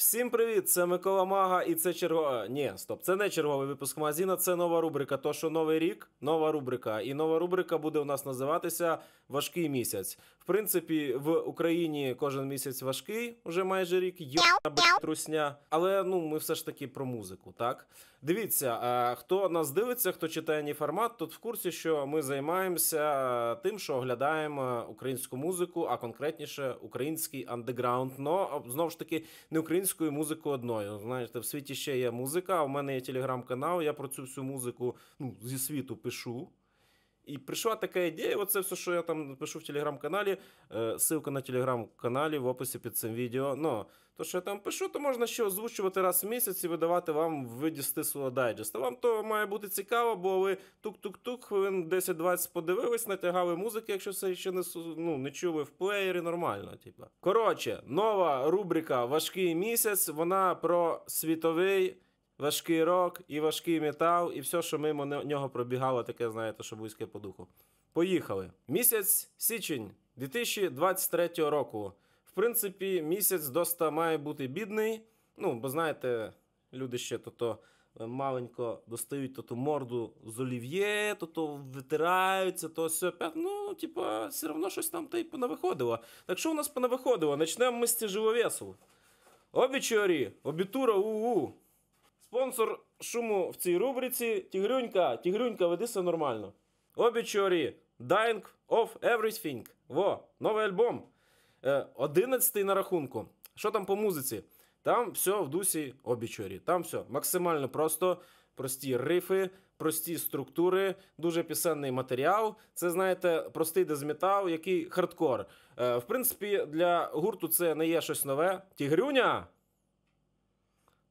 Всім привіт! Це Микола Мага, і це чергова. Ні, стоп, це не черговий випуск магазина, це нова рубрика. То що новий рік, нова рубрика. І нова рубрика буде у нас називатися Важкий місяць. В принципі, в Україні кожен місяць важкий, уже майже рік. Є трусня. Але ну ми все ж таки про музику, так. Дивіться, е, хто нас дивиться, хто читає ні формат, тут в курсі, що ми займаємося тим, що оглядаємо українську музику, а конкретніше український андеграунд. Но знову ж таки не українською музикою одною. Знаєте, в світі ще є музика. У мене є телеграм-канал. Я про цю всю музику ну, зі світу пишу. І прийшла така ідея, оце все, що я там напишу в телеграм-каналі. Э, Силка на телеграм-каналі в описі під цим відео. Ну, то, що я там пишу, то можна ще озвучувати раз в місяць і видавати вам в виді стислого дайджеста. Вам то має бути цікаво, бо ви тук-тук-тук, хвилин 10-20 подивились, натягали музики, якщо все ще не ну, не чули в плеєрі, нормально. Типу. Коротше, нова рубрика Важкий місяць. Вона про світовий важкий рок, і важкий метал, і все, що мимо нього пробігало, таке, знаєте, що вузьке по духу. Поїхали. Місяць січень 2023 року. В принципі, місяць доста має бути бідний. Ну, бо знаєте, люди ще то-то е, маленько достають то-то морду з олів'є, то-то витираються, то все. Ну, типа, все одно щось там та й понавиходило. Так що у нас понавиходило? Начнемо ми з тяжеловесу. Обічорі, обітура, у-у. Спонсор шуму в цій рубриці Тігрюнька, Тігрюнька, веди все нормально. Обічорі, Dying of Everything. Во, новий альбом. Е, одинадцятий на рахунку. Що там по музиці? Там все в дусі обічорі. Там все максимально просто, прості рифи, прості структури, дуже пісенний матеріал. Це, знаєте, простий дезметал, який хардкор. Е, в принципі, для гурту це не є щось нове. Тігрюня!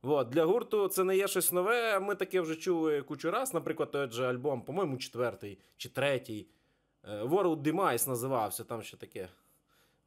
От, для гурту це не є щось нове. Ми таке вже чули кучу раз. Наприклад, той же альбом, по-моєму, четвертий чи третій. Е, World Demise називався, там ще таке.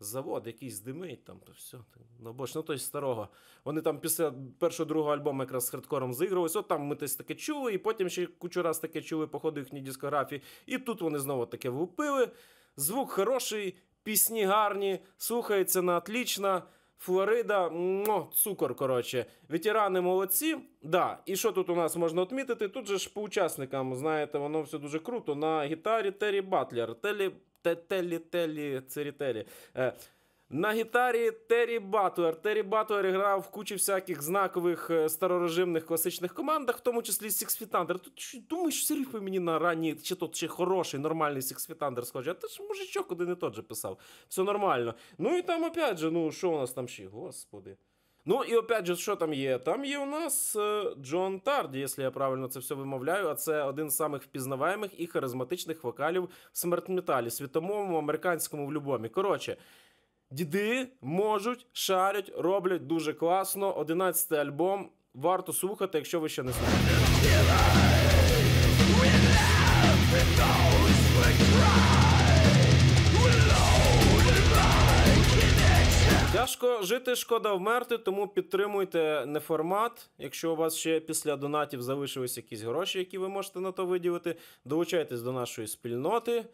Завод, якийсь димить, там то все. Ну, бо ж, ну, то старого. Вони там після першого другого альбому якраз з хардкором заігрувалися. От там ми десь таке чули, і потім ще кучу раз таке чули по ходу їхній дискографії. І тут вони знову таке влупили. Звук хороший, пісні гарні, слухається на отлічно. Флорида, ну, цукор, коротше. Ветерани молодці. Да, І що тут у нас можна відмітити? Тут же ж по учасникам, знаєте, воно все дуже круто. На гітарі Террі Батлер, Телі, Телі, Телі, Цирі Телі. Е, на гітарі Террі Батуер. Террі Батуер грав в кучі всяких знакових е, старорежимних класичних командах, в тому числі Six Feet Under. Тут думаєш, що Сергій мені на ранній, чи тот чи хороший, нормальний Six Feet Under схоже. А ти ж мужичок куди не тот же писав. Все нормально. Ну і там, опять же, ну що у нас там ще? Господи. Ну і опять же, що там є? Там є у нас е, Джон Тарді, якщо я правильно це все вимовляю. А це один з самих впізнаваємих і харизматичних вокалів в смертметалі, світовому американському в любомі. Коротше, Діди можуть, шарять, роблять дуже класно. Одинадцятий альбом. Варто слухати, якщо ви ще не слухали. Тяжко жити, шкода вмерти, тому підтримуйте не формат. Якщо у вас ще після донатів залишились якісь гроші, які ви можете на то виділити, долучайтесь до нашої спільноти.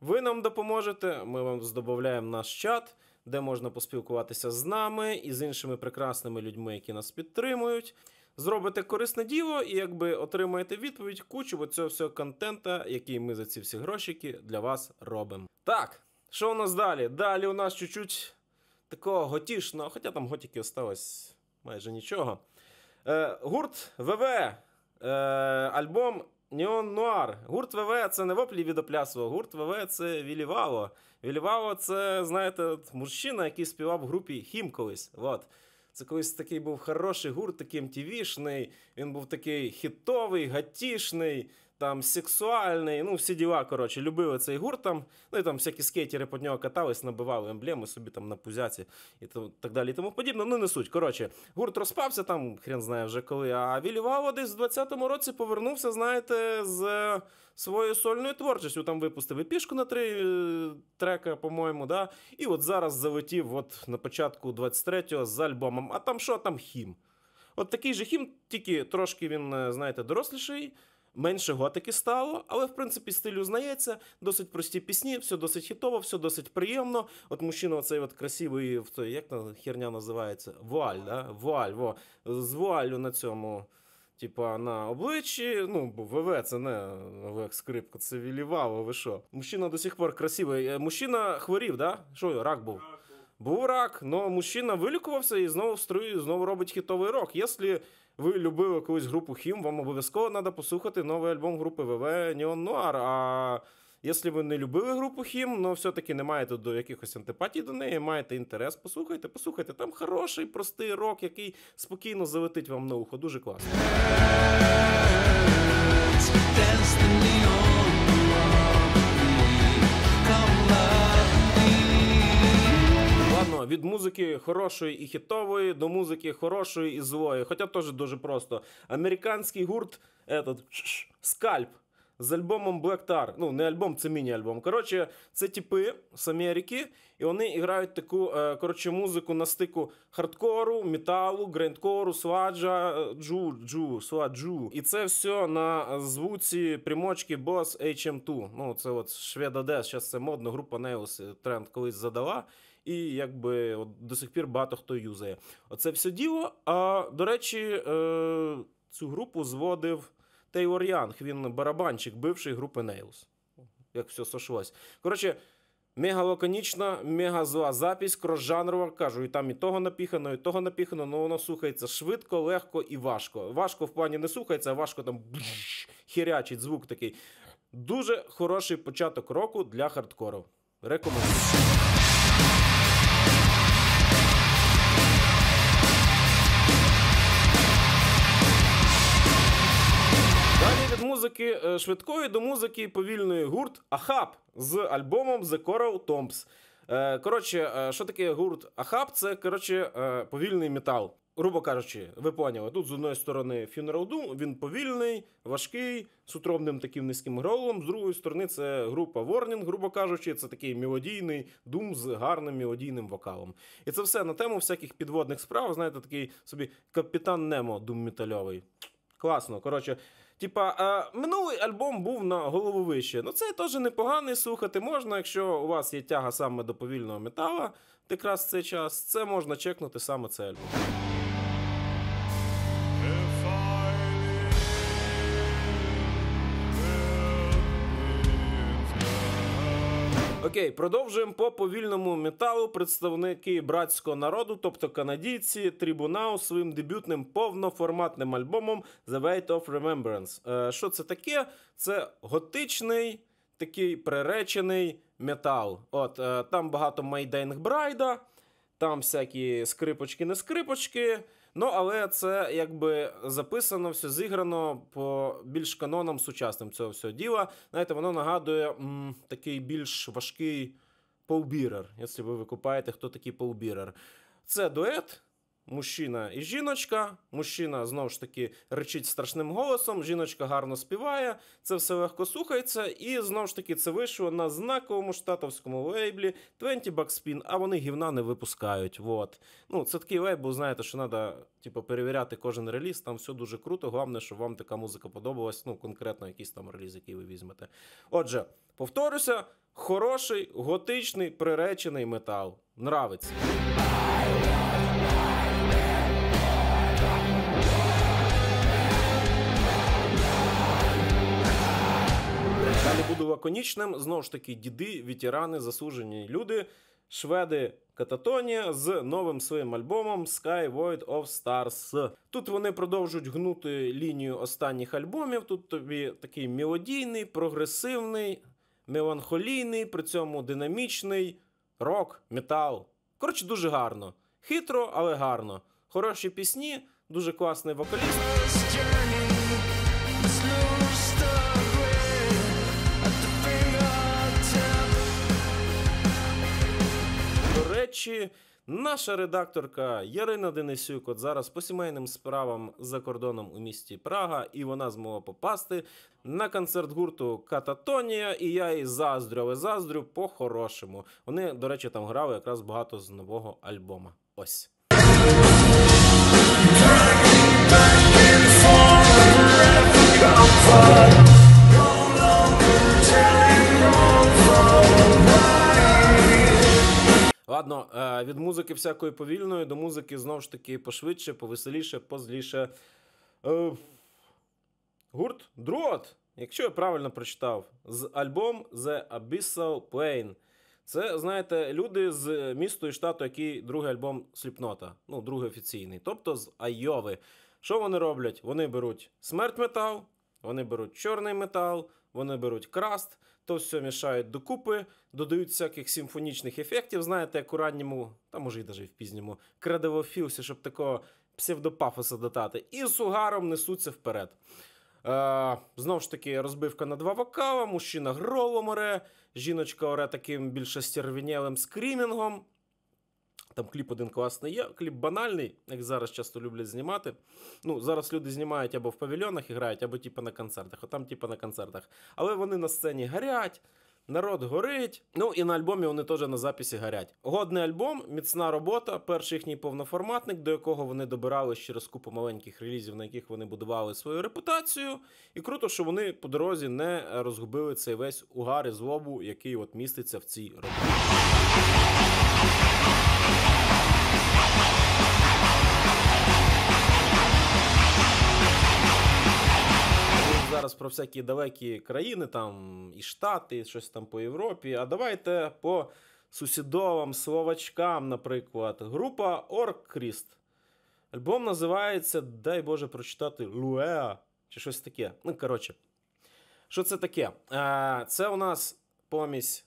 Ви нам допоможете, ми вам здобавляємо наш чат де можна поспілкуватися з нами і з іншими прекрасними людьми, які нас підтримують. Зробите корисне діло і якби отримаєте відповідь кучу от цього всього контента, який ми за ці всі грошики для вас робимо. Так, що у нас далі? Далі у нас чуть-чуть такого готішного, хоча там готіки осталось майже нічого. Е, Гурт ВВ. Е, Альбом Неон Нуар. Гурт ВВ це не воплі від оплясу, гурт ВВ це Вілівало. Вілівало це, знаєте, мужчина, який співав в групі Хім колись. От. Це колись такий був хороший гурт, такий мтівішний. Він був такий хітовий, гатішний там сексуальний, ну, всі діла, коротше, любили цей гурт там. Ну і там всякі скейтери під нього катались, набивали емблеми собі там на пузяці і так далі, і тому подібне. Ну, не суть. Коротше, гурт розпався там, хрен знає вже коли. А Вілі десь в 20-му році повернувся, знаєте, з своєю сольною творчістю. Там випустив пішку на три е, трека, по-моєму. да? І от зараз залетів от на початку 23-го з альбомом. А там що, там хім? От такий же хім, тільки трошки він, е, знаєте, доросліший. Менше готики стало, але в принципі стиль узнається. Досить прості пісні, все досить хітово, все досить приємно. От мужчина, оцей от красивий, як на херня називається? Вуаль, да? Вуаль, во. з вуалю на цьому. Типа на обличчі, ну ВВ, це не ВВ скрипка, це вілівало, ви що? Мужчина до сих пор красивий. Е, мужчина хворів, да? Що рак був? Був рак, но мужчина вилікувався і знову в знову робить хітовий рок. Якщо ви любили колись групу Хім, вам обов'язково треба послухати новий альбом групи ВВ Neon Noir. А якщо ви не любили групу Хім, але все-таки не маєте до якихось антипатій до неї, маєте інтерес, послухайте, послухайте. Там хороший, простий рок, який спокійно залетить вам на ухо. Дуже класно. від музики хорошої і хітової до музики хорошої і злої. Хоча теж дуже просто. Американський гурт этот, скальп. З альбомом Black Tar. ну не альбом, це міні-альбом. Коротше, це типи з Америки, і вони грають таку е, коротше, музику на стику хардкору, металу, грендкору, сваджа, е, джу, джу, сваджу. І це все на звуці прямочки Boss HM2. Ну, це от Шведа Дес, зараз це модно, група Neos тренд колись задала і якби от, до сих пір багато хто юзає. Оце все діло. А до речі, е, цю групу зводив Тейлор Янг. Він барабанчик бивший групи Nails. Як все сошлось. Коротше, мега лаконічна, мега зла запись, кросжанрова, кажу, і там і того напіхано, і того напіхано, але ну, воно слухається швидко, легко і важко. Важко в плані не слухається, а важко там хірячить звук такий. Дуже хороший початок року для хардкору. Рекомендую. музики е, швидкої до музики повільної гурт Ахаб з альбомом The Coral Tombs. Е, коротше, е, що таке гурт Ахаб? Це коротше повільний метал. Грубо кажучи, ви поняли, тут з одної сторони Funeral Doom, він повільний, важкий, з утробним таким низьким гролом. з другої сторони, це група Warning, грубо кажучи, це такий мелодійний дум з гарним мелодійним вокалом. І це все на тему всяких підводних справ. Знаєте, такий собі капітан Немо дум метальовий. Класно. Коротше, Типа, а, минулий альбом був на голову вище. Ну це теж непоганий, слухати можна, якщо у вас є тяга саме до повільного метала, якраз в цей час, це можна чекнути саме цей альбом. Окей, продовжуємо по повільному металу. Представники братського народу, тобто канадійці, трибунау своїм дебютним повноформатним альбомом The Weight of Remembrance. Е, що це таке? Це готичний такий приречений метал. От е, там багато Майденг Брайда, там всякі скрипочки, не скрипочки. Ну, але це якби записано, все зіграно по більш канонам сучасним цього всього діла. Знаєте, воно нагадує м, такий більш важкий полбірер, якщо ви викупаєте, хто такий полбірер. Це дует мужчина і жіночка. Мужчина знову ж таки речить страшним голосом, жіночка гарно співає, це все легко слухається, і знову ж таки це вийшло на знаковому штатовському лейблі 20 Backspin, а вони гівна не випускають. Вот. Ну, Це такий лейбл, знаєте, що треба типу, перевіряти кожен реліз, там все дуже круто. Головне, щоб вам така музика подобалась, ну, конкретно якийсь там реліз, який ви візьмете. Отже, повторюся, хороший, готичний, приречений метал. Нравиться. лаконічним. Знову ж таки, діди, вітерани, засужені люди, шведи Кататонія з новим своїм альбомом Sky Void of Stars. Тут вони продовжують гнути лінію останніх альбомів. Тут тобі такий мелодійний, прогресивний, меланхолійний, при цьому динамічний рок, метал. Коротше, дуже гарно. Хитро, але гарно. Хороші пісні, дуже класний вокаліст. речі, наша редакторка Ярина Денисюк от зараз по сімейним справам за кордоном у місті Прага, і вона змогла попасти на концерт гурту Кататонія, і я їй заздрю, але заздрю по-хорошому. Вони, до речі, там грали якраз багато з нового альбома. Ось. Back in forever, Ладно, е, від музики всякої повільної до музики знову ж таки пошвидше, повеселіше, позліше. Е, гурт Дрот, якщо я правильно прочитав, з альбом The Abyssal Plain. Це, знаєте, люди з міста і штату, який другий альбом Сліпнота, ну, другий офіційний, тобто з Айови. Що вони роблять? Вони беруть смерть метал, вони беруть чорний метал, вони беруть краст, то все мішають докупи, додають всяких симфонічних ефектів. Знаєте, як у ранньому, та може і навіть в пізньому, кредово філсі, щоб такого псевдопафоса додати. І з угаром несуться вперед. Е, Знову ж таки, розбивка на два вокала, мужчина гролом оре, жіночка оре таким більше стервінєлим скрімінгом. Там кліп один класний є. Кліп банальний, як зараз часто люблять знімати. Ну, зараз люди знімають або в павільйонах і грають, або типу на концертах, а там типу на концертах. Але вони на сцені гарять. Народ горить, ну і на альбомі вони теж на записі гарять. Годний альбом, міцна робота, перший їхній повноформатник, до якого вони добирались через купу маленьких релізів, на яких вони будували свою репутацію. І круто, що вони по дорозі не розгубили цей весь угар і злобу, який от міститься в цій роботі. Зараз про всякі далекі країни, там і Штати, і щось там по Європі. А давайте по сусідовим словачкам, наприклад, група Оркріст. Альбом називається Дай Боже прочитати Луеа чи щось таке. Ну, коротше, що це таке? Це у нас помість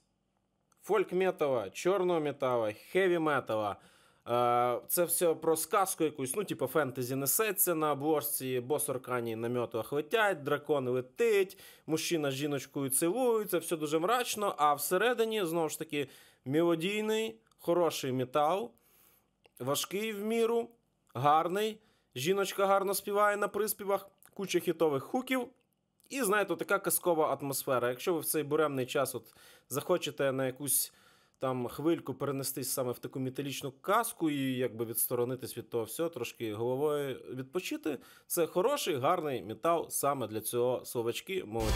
фольк-метала, чорного метала, хеві-метала. Е, це все про сказку якусь, ну, типу, фентезі несеться на обложці, бос Оркані намьотах летять, дракон летить, мужчина з жіночкою цілується, все дуже мрачно, а всередині, знову ж таки, мелодійний, хороший метал, важкий в міру, гарний. Жіночка гарно співає на приспівах, куча хітових хуків. І, знаєте, така казкова атмосфера. Якщо ви в цей буремний час от захочете на якусь там хвильку перенестись саме в таку металічну каску і якби відсторонитись від того всього, трошки головою відпочити. Це хороший, гарний метал саме для цього словачки. Молодці.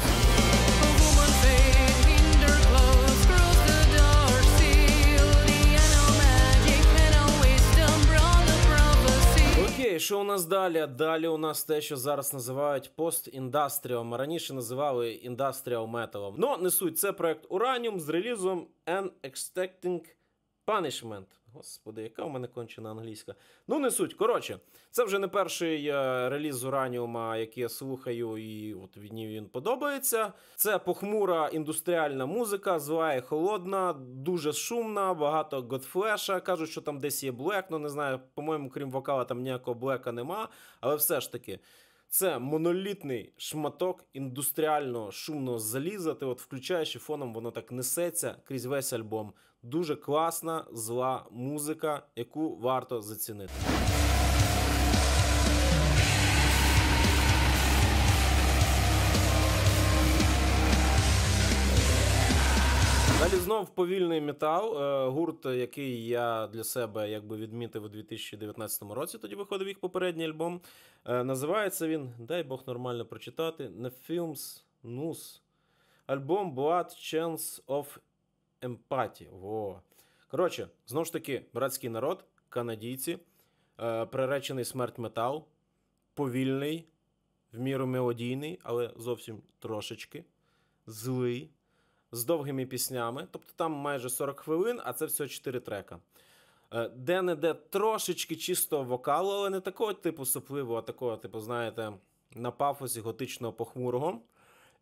Окей, що у нас далі? Далі у нас те, що зараз називають постіндастріом. Раніше називали індастріал металом. Ну, не суть, це проект Uranium з релізом An Extecting Панішмент. Господи, яка в мене кончена англійська. Ну, не суть. Коротше, це вже не перший е, реліз Ураніума, який я слухаю, і от мені він подобається. Це похмура індустріальна музика, зла і холодна, дуже шумна, багато готфлеша. Кажуть, що там десь є блек, ну не знаю, по-моєму, крім вокала, там ніякого блека нема. Але все ж таки, це монолітний шматок індустріального шумного заліза. Ти от включаєш і фоном воно так несеться крізь весь альбом дуже класна, зла музика, яку варто зацінити. Далі знов повільний метал, е, гурт, е, який я для себе якби відмітив у 2019 році, тоді виходив їх попередній альбом. Е, називається він Дай Бог нормально прочитати. «The Films News». Альбом Blood Chance of емпаті. Во. Коротше, знову ж таки, братський народ, канадійці, е, приречений смерть метал, повільний, в міру мелодійний, але зовсім трошечки, злий, з довгими піснями. Тобто там майже 40 хвилин, а це все 4 трека. Е, де-не-де трошечки чистого вокалу, але не такого типу сопливого, а такого, типу, знаєте, на пафосі готичного похмурого.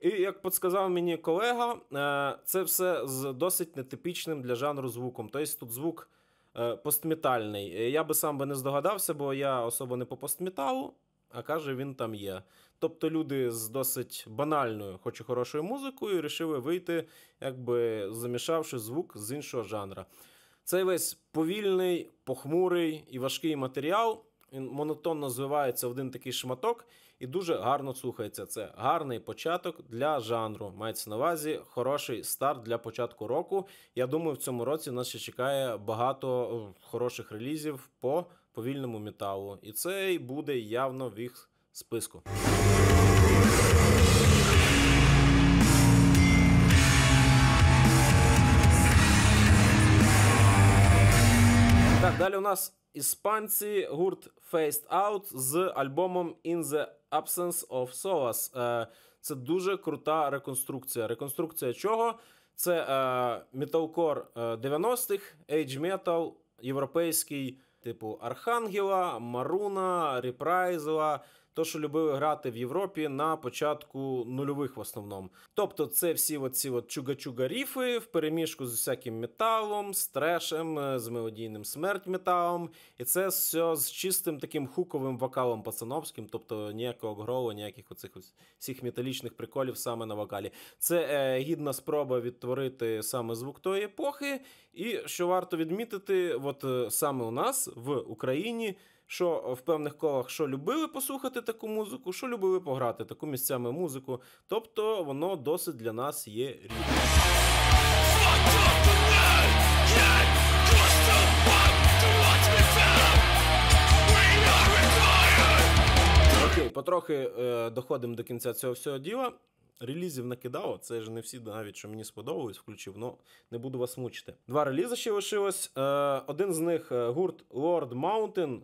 І як подсказав мені колега, е, це все з досить нетипічним для жанру звуком. Тобто тут звук е, постметальний. Е, я би сам би не здогадався, бо я особо не по постметалу, а каже, він там є. Тобто люди з досить банальною, хоч і хорошою музикою, вирішили вийти, якби замішавши звук з іншого жанра. Цей весь повільний, похмурий і важкий матеріал. Він монотонно звивається в один такий шматок, і дуже гарно слухається. Це гарний початок для жанру. Мається на увазі хороший старт для початку року. Я думаю, в цьому році нас ще чекає багато е, хороших релізів по повільному металу, і цей буде явно в їх списку. Так, далі у нас іспанці гурт Faced Out з альбомом In the Absence of Solace. Е, це дуже крута реконструкція. Реконструкція чого? Це е, металкор 90-х, Age Metal, європейський, типу Архангела, Маруна, Репрайзела то що любили грати в Європі на початку нульових в основному. Тобто, це всі оці от чуга-чуга ріфи в переміжку з усяким металом, з трешем, е, з мелодійним смерть металом, і це все з чистим таким хуковим вокалом пацановським, тобто ніякого гроу, ніяких оцих всіх металічних приколів саме на вокалі. Це е, гідна спроба відтворити саме звук тої епохи. І що варто відмітити, от е, саме у нас в Україні що е, в певних колах що любили послухати таку музику, що любили пограти таку місцями музику. Тобто воно досить для нас є рідне. Окей, потрохи е, доходимо до кінця цього всього діла. Релізів накидало, це ж не всі навіть що мені сподобалось, включив, але ну, не буду вас мучити. Два релізи ще лишилось. Е, один з них е, гурт Lord Mountain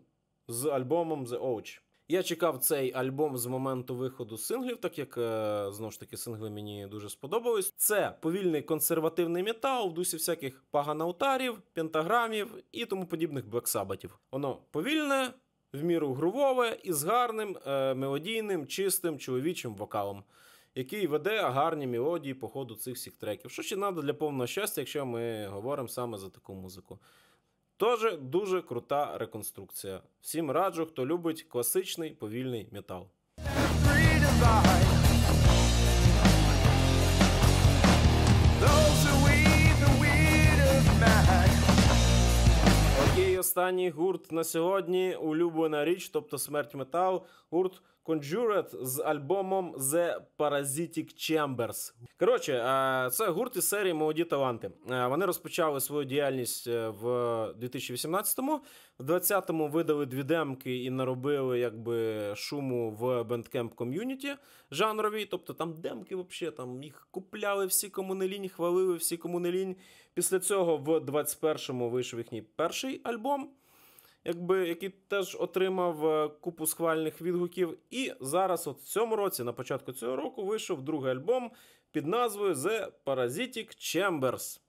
з альбомом The Ouch. Я чекав цей альбом з моменту виходу синглів, так як е, знову ж таки сингли мені дуже сподобались. Це повільний консервативний метал в дусі всяких паганаутарів, пентаграмів і тому подібних бексабатів. Воно повільне, в міру грувове і з гарним е- мелодійним, чистим чоловічим вокалом, який веде гарні мелодії по ходу цих всіх треків. Що ще треба для повного щастя, якщо ми говоримо саме за таку музику. Тоже дуже крута реконструкція. Всім раджу, хто любить класичний повільний метал. Окей, останній гурт на сьогодні улюблена річ, тобто смерть метал, гурт Conjured з альбомом The Parasitic Chambers. Коротше, е, це гурт із серії Молоді таланти. Е, вони розпочали свою діяльність е, в 2018-му. В 20-му видали дві демки і наробили якби шуму в Bandcamp ком'юніті жанровій. Тобто там демки взагалі там їх купляли всі кому не лінь, хвалили всі кому не лінь. Після цього в 21-му вийшов їхній перший альбом якби який теж отримав е, купу схвальних відгуків. І зараз, от в цьому році, на початку цього року, вийшов другий альбом під назвою The Parasitic Chambers.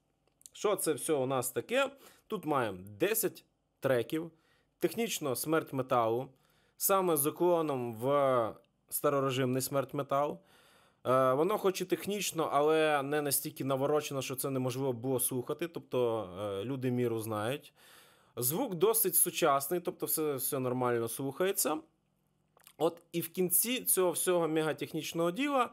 Що це все у нас таке? Тут маємо 10 треків, технічно смерть металу, саме з уклоном в старорежимний смерть метал. Е, воно, хоч і технічно, але не настільки наворочено, що це неможливо було слухати. Тобто е, люди міру знають. Звук досить сучасний, тобто все, все нормально слухається. От і в кінці цього всього мегатехнічного діла.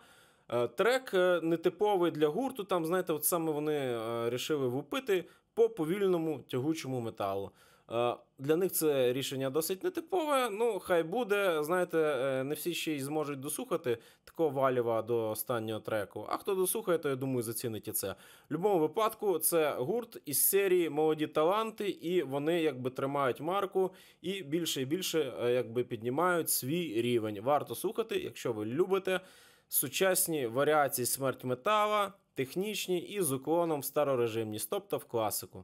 Е, трек е, нетиповий для гурту. Там, знаєте, от саме вони е, рішили вупити по повільному тягучому металу. Е, для них це рішення досить нетипове. Ну, хай буде. Знаєте, е, не всі ще й зможуть дослухати такого валіва до останнього треку. А хто дослухає, то я думаю, зацінить і це. В будь-якому випадку це гурт із серії Молоді таланти, і вони якби тримають марку і більше і більше е, якби піднімають свій рівень. Варто слухати, якщо ви любите сучасні варіації смерть метала, технічні і з уклоном в старорежимність, тобто в класику.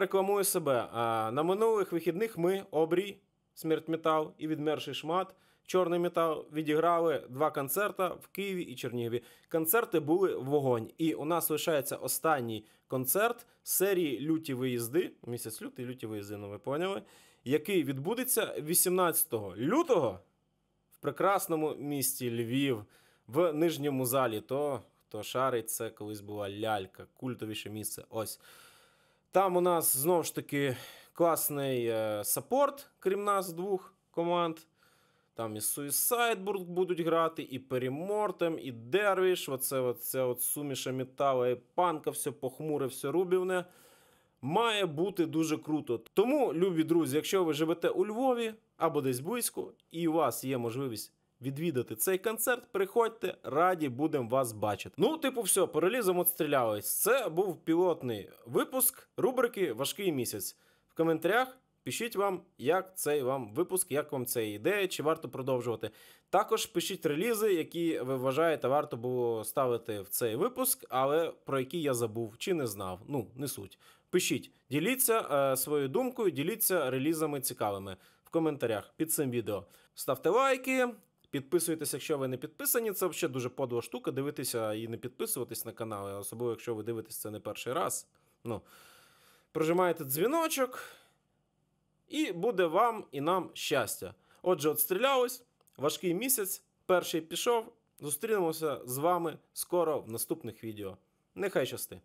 рекламую себе. На минулих вихідних ми обрій, смерть метал і відмерший шмат. Чорний метал відіграли два концерти в Києві і Чернігові. Концерти були вогонь. І у нас лишається останній концерт серії Люті виїзди. Місяць лютий, люті виїзди, ну ви поняли, який відбудеться 18 лютого в прекрасному місті Львів в нижньому залі. То хто шарить, це колись була лялька, культовіше місце. Ось. Там у нас знову ж таки класний е, саппорт, крім нас, двох команд. Там і Suicide будуть грати, і Перімортем, і Дервіш. Оце, оце от суміша метала і панка, все похмуре, все рубівне. Має бути дуже круто. Тому, любі друзі, якщо ви живете у Львові або десь близько, і у вас є можливість відвідати цей концерт. Приходьте, раді будемо вас бачити. Ну, типу, все, перелізом отстрілялись. Це був пілотний випуск рубрики Важкий місяць. В коментарях пишіть вам, як цей вам випуск, як вам ця ідея, чи варто продовжувати. Також пишіть релізи, які ви вважаєте, варто було ставити в цей випуск, але про які я забув чи не знав. Ну, не суть. Пишіть, діліться е, своєю думкою, діліться релізами цікавими в коментарях під цим відео. Ставте лайки. Підписуйтесь, якщо ви не підписані. Це взагалі дуже подла штука. Дивитися і не підписуватись на канал, особливо, якщо ви дивитесь це не перший раз. Ну, Прожимаєте дзвіночок, і буде вам і нам щастя. Отже, от стрілялось, важкий місяць, перший пішов. Зустрінемося з вами скоро в наступних відео. Нехай щасти!